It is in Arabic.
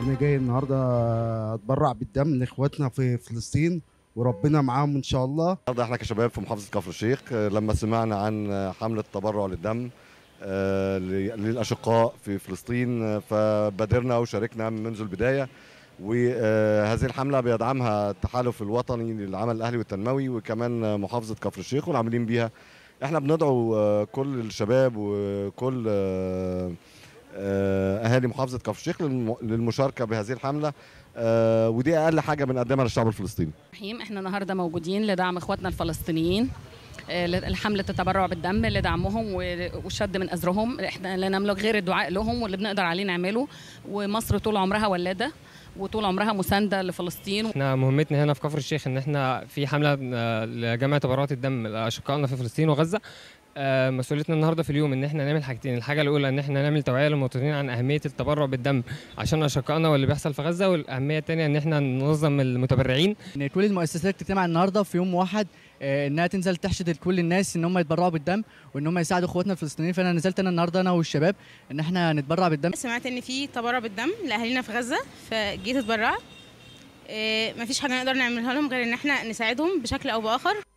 انا جاي النهارده اتبرع بالدم لاخواتنا في فلسطين وربنا معاهم ان شاء الله النهارده احنا كشباب في محافظه كفر الشيخ آه، لما سمعنا عن حمله تبرع للدم آه، للاشقاء في فلسطين آه، فبادرنا وشاركنا منذ البدايه وهذه الحمله بيدعمها التحالف الوطني للعمل الاهلي والتنموي وكمان محافظه كفر الشيخ والعاملين بيها احنا بندعو كل الشباب وكل آه، اهالي محافظه كفر الشيخ للمشاركه بهذه الحمله آه، ودي اقل حاجه بنقدمها للشعب الفلسطيني. رحيم احنا النهارده موجودين لدعم اخواتنا الفلسطينيين آه، الحمله التبرع بالدم لدعمهم والشد من أزرهم احنا لا نملك غير الدعاء لهم واللي بنقدر عليه نعمله ومصر طول عمرها ولادة وطول عمرها مساندة لفلسطين احنا مهمتنا هنا في كفر الشيخ ان احنا في حملة لجمع تبرعات الدم لأشقائنا في فلسطين وغزة آه، مسؤوليتنا النهارده في اليوم ان احنا نعمل حاجتين الحاجه الاولى ان احنا نعمل توعيه للمواطنين عن اهميه التبرع بالدم عشان اشقائنا واللي بيحصل في غزه والاهميه الثانيه ان احنا ننظم المتبرعين ان كل المؤسسات تجتمع النهارده في يوم واحد آه، انها تنزل تحشد لكل الناس ان هم يتبرعوا بالدم وان هم يساعدوا اخواتنا الفلسطينيين فانا نزلت انا النهارده انا والشباب ان احنا نتبرع بالدم سمعت ان في تبرع بالدم لاهالينا في غزه فجيت اتبرعت آه، مفيش حاجه نقدر نعملها لهم غير ان احنا نساعدهم بشكل او باخر